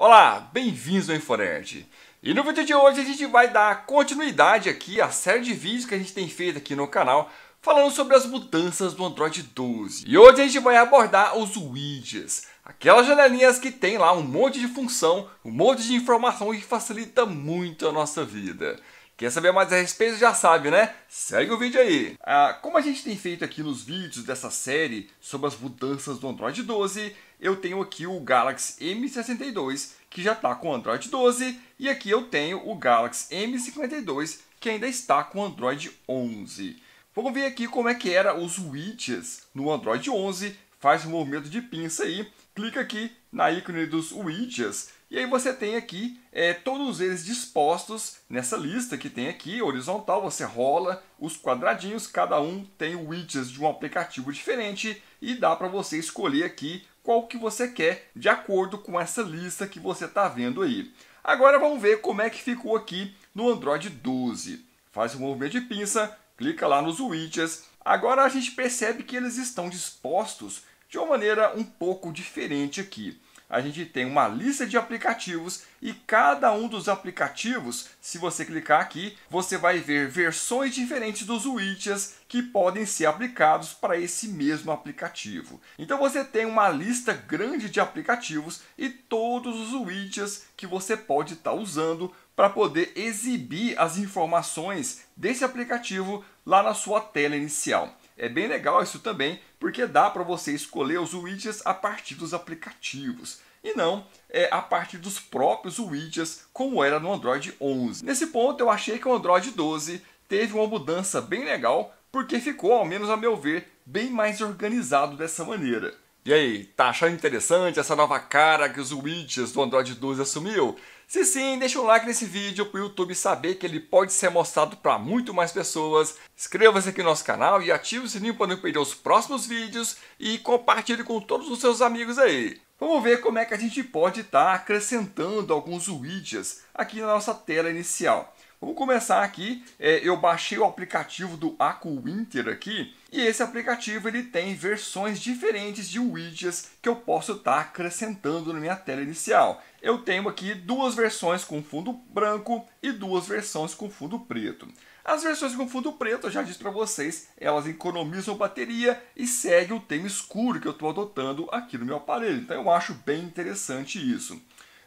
Olá, bem-vindos ao InfoNerd! E no vídeo de hoje a gente vai dar continuidade aqui à série de vídeos que a gente tem feito aqui no canal falando sobre as mudanças do Android 12. E hoje a gente vai abordar os widgets, aquelas janelinhas que tem lá um monte de função, um monte de informação que facilita muito a nossa vida. Quer saber mais a respeito? Já sabe, né? Segue o vídeo aí! Ah, como a gente tem feito aqui nos vídeos dessa série sobre as mudanças do Android 12, eu tenho aqui o Galaxy M62, que já está com Android 12, e aqui eu tenho o Galaxy M52, que ainda está com Android 11. Vamos ver aqui como é que era os widgets no Android 11, faz um movimento de pinça aí, clica aqui na ícone dos widgets, e aí você tem aqui é, todos eles dispostos nessa lista que tem aqui, horizontal, você rola os quadradinhos, cada um tem widgets de um aplicativo diferente, e dá para você escolher aqui qual que você quer, de acordo com essa lista que você está vendo aí. Agora vamos ver como é que ficou aqui no Android 12. Faz um movimento de pinça, clica lá nos widgets. Agora a gente percebe que eles estão dispostos de uma maneira um pouco diferente aqui a gente tem uma lista de aplicativos e cada um dos aplicativos, se você clicar aqui, você vai ver versões diferentes dos widgets que podem ser aplicados para esse mesmo aplicativo. Então você tem uma lista grande de aplicativos e todos os widgets que você pode estar tá usando para poder exibir as informações desse aplicativo lá na sua tela inicial. É bem legal isso também, porque dá para você escolher os widgets a partir dos aplicativos e não é, a partir dos próprios widgets, como era no Android 11. Nesse ponto, eu achei que o Android 12 teve uma mudança bem legal, porque ficou, ao menos a meu ver, bem mais organizado dessa maneira. E aí, tá achando interessante essa nova cara que os widgets do Android 12 assumiu? Se sim, deixa um like nesse vídeo para o YouTube saber que ele pode ser mostrado para muito mais pessoas. Inscreva-se aqui no nosso canal e ative o sininho para não perder os próximos vídeos e compartilhe com todos os seus amigos aí. Vamos ver como é que a gente pode estar tá acrescentando alguns widgets aqui na nossa tela inicial. Vamos começar aqui. É, eu baixei o aplicativo do AcuWinter aqui e esse aplicativo ele tem versões diferentes de widgets que eu posso estar tá acrescentando na minha tela inicial. Eu tenho aqui duas versões com fundo branco e duas versões com fundo preto. As versões com fundo preto, eu já disse para vocês, elas economizam bateria e seguem o tema escuro que eu estou adotando aqui no meu aparelho. Então eu acho bem interessante isso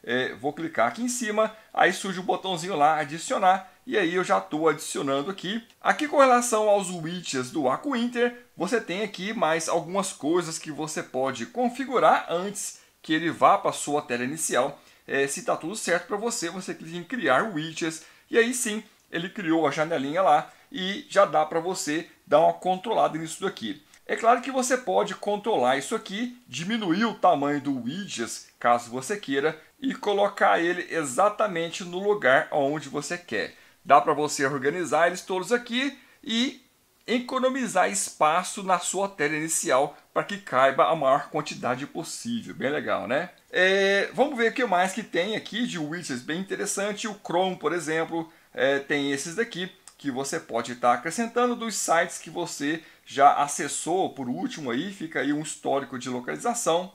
é, vou clicar aqui em cima, aí surge o botãozinho lá, adicionar, e aí eu já estou adicionando aqui. Aqui com relação aos widgets do AcuInter, você tem aqui mais algumas coisas que você pode configurar antes que ele vá para a sua tela inicial. É, se está tudo certo para você, você clica em criar widgets, e aí sim, ele criou a janelinha lá, e já dá para você dar uma controlada nisso daqui. É claro que você pode controlar isso aqui, diminuir o tamanho do widgets, caso você queira, e colocar ele exatamente no lugar onde você quer. Dá para você organizar eles todos aqui e economizar espaço na sua tela inicial para que caiba a maior quantidade possível. Bem legal, né? É, vamos ver o que mais que tem aqui de widgets bem interessante. O Chrome, por exemplo, é, tem esses daqui que você pode estar tá acrescentando dos sites que você já acessou por último aí, fica aí um histórico de localização.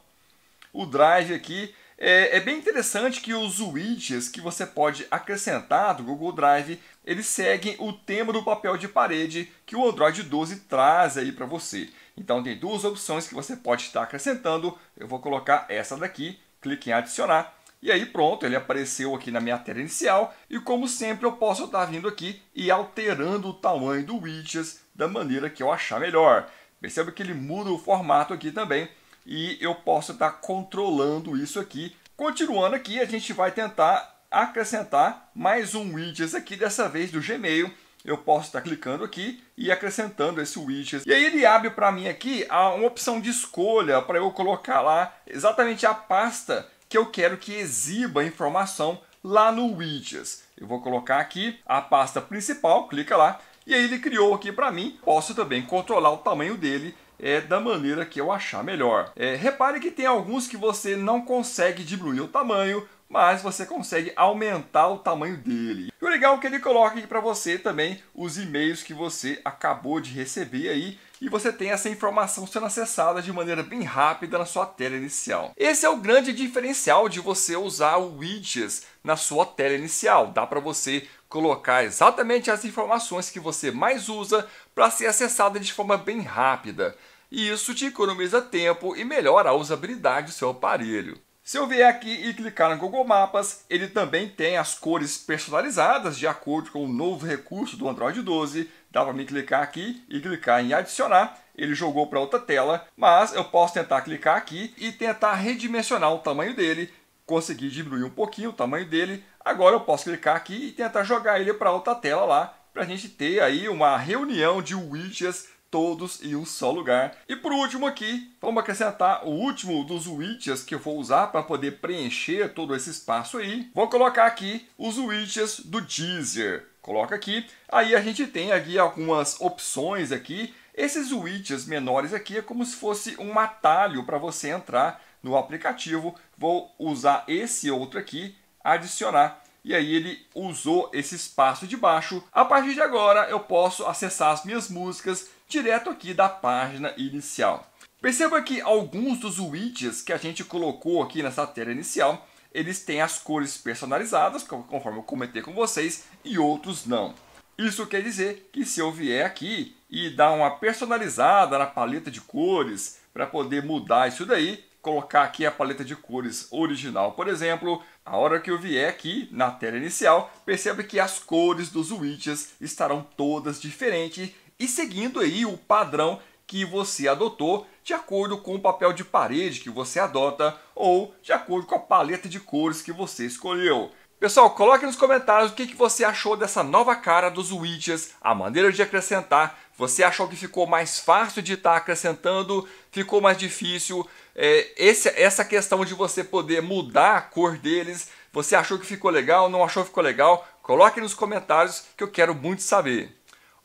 O Drive aqui é, é, bem interessante que os widgets que você pode acrescentar do Google Drive, eles seguem o tema do papel de parede que o Android 12 traz aí para você. Então tem duas opções que você pode estar acrescentando. Eu vou colocar essa daqui, clique em adicionar e aí pronto, ele apareceu aqui na minha tela inicial e como sempre eu posso estar vindo aqui e alterando o tamanho do widgets da maneira que eu achar melhor. Perceba que ele muda o formato aqui também e eu posso estar controlando isso aqui. Continuando aqui, a gente vai tentar acrescentar mais um widgets aqui, dessa vez do Gmail. Eu posso estar clicando aqui e acrescentando esse widget. E aí ele abre para mim aqui uma opção de escolha para eu colocar lá exatamente a pasta que eu quero que exiba a informação lá no Widgets. Eu vou colocar aqui a pasta principal, clica lá, e aí ele criou aqui para mim. Posso também controlar o tamanho dele é, da maneira que eu achar melhor. É, repare que tem alguns que você não consegue diminuir o tamanho, mas você consegue aumentar o tamanho dele. o legal é que ele coloca aqui para você também os e-mails que você acabou de receber aí e você tem essa informação sendo acessada de maneira bem rápida na sua tela inicial. Esse é o grande diferencial de você usar o widgets na sua tela inicial. Dá para você colocar exatamente as informações que você mais usa para ser acessada de forma bem rápida. E isso te economiza tempo e melhora a usabilidade do seu aparelho. Se eu vier aqui e clicar no Google Mapas, ele também tem as cores personalizadas de acordo com o novo recurso do Android 12, Dá para me clicar aqui e clicar em adicionar. Ele jogou para outra tela, mas eu posso tentar clicar aqui e tentar redimensionar o tamanho dele. Consegui diminuir um pouquinho o tamanho dele. Agora eu posso clicar aqui e tentar jogar ele para outra tela lá, para a gente ter aí uma reunião de widgets todos em um só lugar. E por último aqui, vamos acrescentar o último dos widgets que eu vou usar para poder preencher todo esse espaço aí. Vou colocar aqui os widgets do Deezer. Coloca aqui. Aí a gente tem aqui algumas opções aqui. Esses widgets menores aqui é como se fosse um atalho para você entrar no aplicativo. Vou usar esse outro aqui, adicionar e aí ele usou esse espaço de baixo. A partir de agora eu posso acessar as minhas músicas direto aqui da página inicial. Perceba que alguns dos widgets que a gente colocou aqui nessa tela inicial, eles têm as cores personalizadas, conforme eu comentei com vocês, e outros não. Isso quer dizer que se eu vier aqui e dar uma personalizada na paleta de cores para poder mudar isso daí, colocar aqui a paleta de cores original, por exemplo, a hora que eu vier aqui na tela inicial, perceba que as cores dos widgets estarão todas diferentes e seguindo aí o padrão que você adotou de acordo com o papel de parede que você adota ou de acordo com a paleta de cores que você escolheu. Pessoal, coloque nos comentários o que, você achou dessa nova cara dos widgets, a maneira de acrescentar. Você achou que ficou mais fácil de estar tá acrescentando? Ficou mais difícil? É, esse, essa questão de você poder mudar a cor deles, você achou que ficou legal? Não achou que ficou legal? Coloque nos comentários que eu quero muito saber.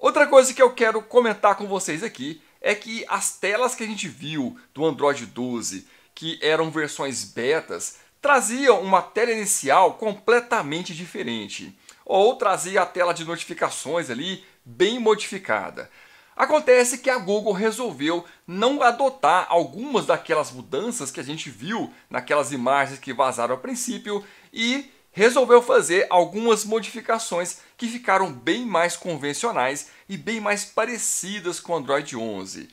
Outra coisa que eu quero comentar com vocês aqui é que as telas que a gente viu do Android 12, que eram versões betas, traziam uma tela inicial completamente diferente, ou trazia a tela de notificações ali bem modificada. Acontece que a Google resolveu não adotar algumas daquelas mudanças que a gente viu naquelas imagens que vazaram a princípio e resolveu fazer algumas modificações que ficaram bem mais convencionais e bem mais parecidas com o Android 11.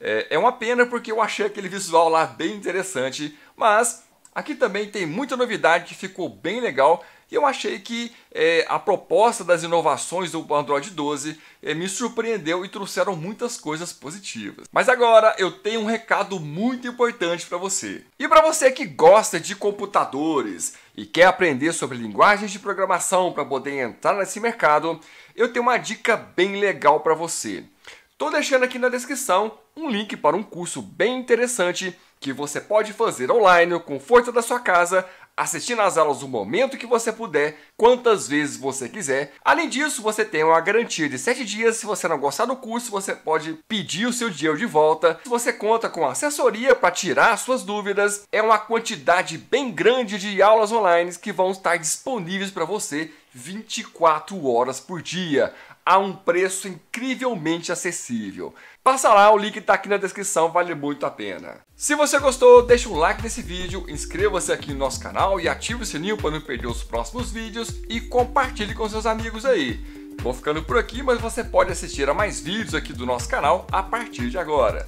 É, é uma pena porque eu achei aquele visual lá bem interessante, mas aqui também tem muita novidade que ficou bem legal e eu achei que é, a proposta das inovações do Android 12 é, me surpreendeu e trouxeram muitas coisas positivas. Mas agora eu tenho um recado muito importante para você. E para você que gosta de computadores e quer aprender sobre linguagens de programação para poder entrar nesse mercado, eu tenho uma dica bem legal para você. Estou deixando aqui na descrição um link para um curso bem interessante que você pode fazer online com força da sua casa assistindo às aulas no momento que você puder, quantas vezes você quiser. Além disso, você tem uma garantia de 7 dias. Se você não gostar do curso, você pode pedir o seu dinheiro de volta. Você conta com assessoria para tirar suas dúvidas. É uma quantidade bem grande de aulas online que vão estar disponíveis para você 24 horas por dia a um preço incrivelmente acessível. Passa lá, o link está aqui na descrição, vale muito a pena. Se você gostou, deixa um like nesse vídeo, inscreva-se aqui no nosso canal e ative o sininho para não perder os próximos vídeos e compartilhe com seus amigos aí. Vou ficando por aqui, mas você pode assistir a mais vídeos aqui do nosso canal a partir de agora.